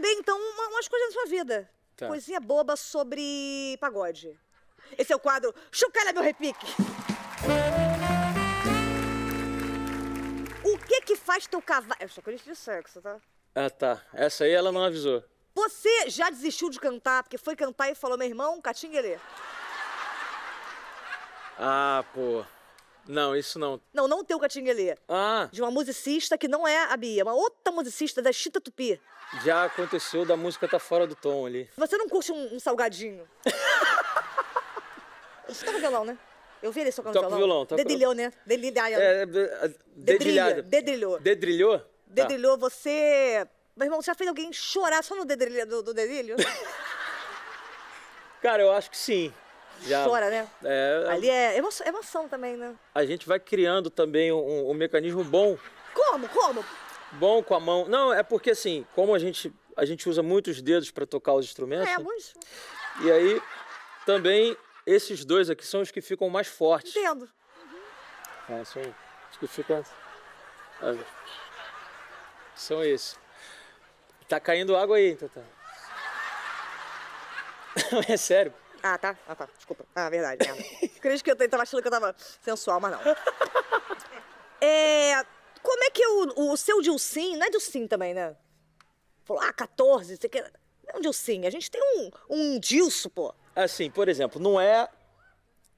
saber, então, uma, umas coisas da sua vida. Tá. Coisinha boba sobre pagode. Esse é o quadro Chucalha Meu Repique. O que que faz teu cavalo... Eu sou crente de sexo, tá? Ah, tá. Essa aí ela não avisou. Você já desistiu de cantar, porque foi cantar e falou, meu irmão, catinguelê. Ah, pô. Não, isso não. Não, não o teu Catinguelê. Ah. De uma musicista que não é a Bia, uma outra musicista da Chita Tupi. Já aconteceu da música tá fora do tom ali. Você não curte um, um salgadinho? Você toca violão, né? Eu vi ele socando toco violão. violão toco... Dedilhou, né? Dedilhado. É, Dedilhou? Dedrilhou. Dedrilhou? Tá. Você... Meu irmão, já fez alguém chorar só no dedrilho, do, do dedilho? Cara, eu acho que sim. Já, Chora, né? É, Ali é emoção, emoção, também, né? A gente vai criando também um, um mecanismo bom. Como? Como? Bom com a mão. Não, é porque assim, como a gente, a gente usa muitos dedos para tocar os instrumentos. É, né? muitos. E aí, também, esses dois aqui são os que ficam mais fortes. Entendo. Uhum. É, são os que ficam. Ah, são esses. Tá caindo água aí, Tata. é sério. Ah, tá? Ah, tá. Desculpa. Ah, verdade. Merda. Acredito que eu tava achando que eu tava sensual, mas não. É. Como é que o o seu Dilcim, não é Dilcim também, né? Falou, ah, 14, você quer. Não é um Dilcim, a gente tem um, um Dilso, pô. Assim, por exemplo, não é.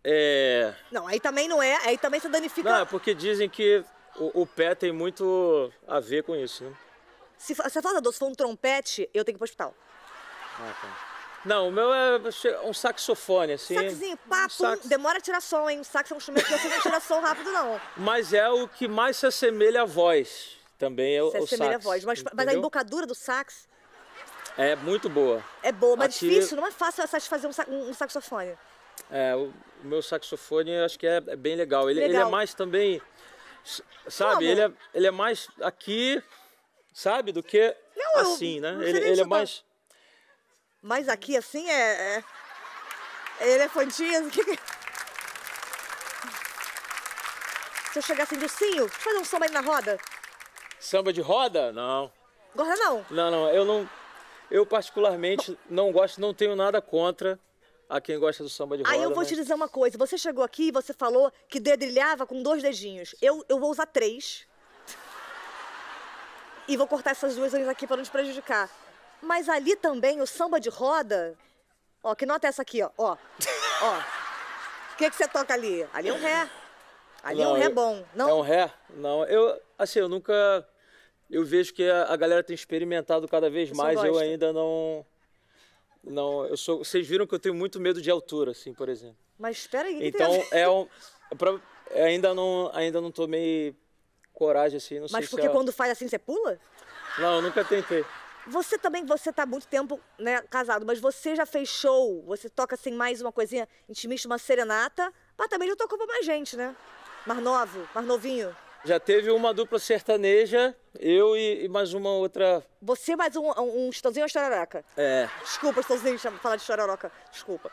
É. Não, aí também não é, aí também você danifica. Não, é porque dizem que o, o pé tem muito a ver com isso, né? Se, se a fala doce for um trompete, eu tenho que ir pro hospital. Ah, tá. Não, o meu é um saxofone, assim. Saxinho, papo, um sax... demora a tirar som, hein? O sax é um instrumento que você não tira som rápido, não. Mas é o que mais se assemelha à voz, também é se o sax. Se assemelha à voz, mas, mas, a embocadura do sax... É muito boa. É boa, mas difícil, não é fácil fazer um, um saxofone. É, o meu saxofone acho que é, é bem legal. Ele, legal. ele é mais também, sabe, ele é, ele é mais aqui, sabe, do que não, assim, eu, né? Ele, ele é mais... Mas aqui assim é. é, é elefantinhas. É? Se eu chegar assim, Dilcinho, deixa eu fazer um samba ali na roda. Samba de roda? Não. Gosta não? Não, não. Eu não. Eu particularmente não gosto, não tenho nada contra a quem gosta do samba de roda. Aí eu vou mas... te dizer uma coisa. Você chegou aqui e você falou que dedilhava com dois dedinhos. Eu, eu vou usar três. E vou cortar essas duas aqui para não te prejudicar. Mas ali também o samba de roda. Ó, que nota é essa aqui, ó? Ó. ó. O que, que você toca ali? Ali é um ré. Ali não, é um ré bom, não? É um ré? Não. Eu, assim, eu nunca. Eu vejo que a, galera tem experimentado cada vez eu mais. Eu ainda não. Não, eu sou. Vocês viram que eu tenho muito medo de altura, assim, por exemplo. Mas espera aí. Então tem... é um. É pra, ainda não, ainda não tomei coragem assim, não Mas sei. Mas porque se é... quando faz assim você pula? Não, eu nunca tentei. Você também, você tá há muito tempo né, casado, mas você já fez show, você toca assim mais uma coisinha intimista, uma serenata, mas também já tocou pra mais gente, né? Mais novo, mais novinho. Já teve uma dupla sertaneja, eu e, e mais uma outra. Você mais um, um, um Chitãozinho ou Chororoca? É. Desculpa, Chitãozinho, falar de Chororoca. Desculpa.